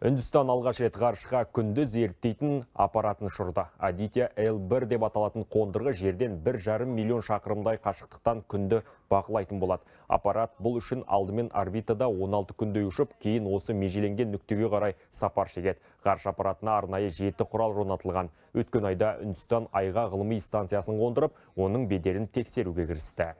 Үндістан алғаш рет ғарышқа күнді зерттейтін аппаратын ұшырды. Адития L1 деп аталатын қондырғы жерден 1,5 миллион шақырымдай қашықтықтан күнді бақылайтын болады. Аппарат бұл үшін алдымен орбитада 16 күнді ұшып, кейін осы межеленген нүктеге қарай сапар шегеді. Ғарш аппаратына арнайы жеті құрал орнатылған. Өткен айда Үндістан айға ғылыми станциясын қондырып, оның беделін тексеруге кірісті.